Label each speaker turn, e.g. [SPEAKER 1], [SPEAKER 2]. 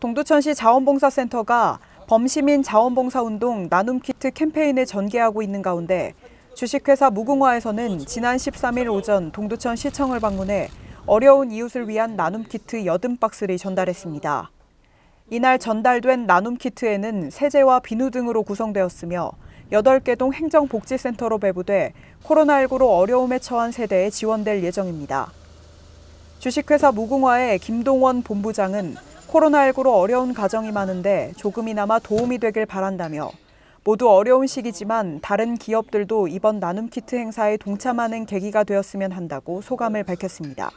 [SPEAKER 1] 동두천시 자원봉사센터가 범시민 자원봉사운동 나눔 키트 캠페인을 전개하고 있는 가운데 주식회사 무궁화에서는 지난 13일 오전 동두천 시청을 방문해 어려운 이웃을 위한 나눔 키트 80박스를 전달했습니다. 이날 전달된 나눔 키트에는 세제와 비누 등으로 구성되었으며 8개 동 행정복지센터로 배부돼 코로나19로 어려움에 처한 세대에 지원될 예정입니다. 주식회사 무궁화의 김동원 본부장은 코로나19로 어려운 가정이 많은데 조금이나마 도움이 되길 바란다며 모두 어려운 시기지만 다른 기업들도 이번 나눔 키트 행사에 동참하는 계기가 되었으면 한다고 소감을 밝혔습니다.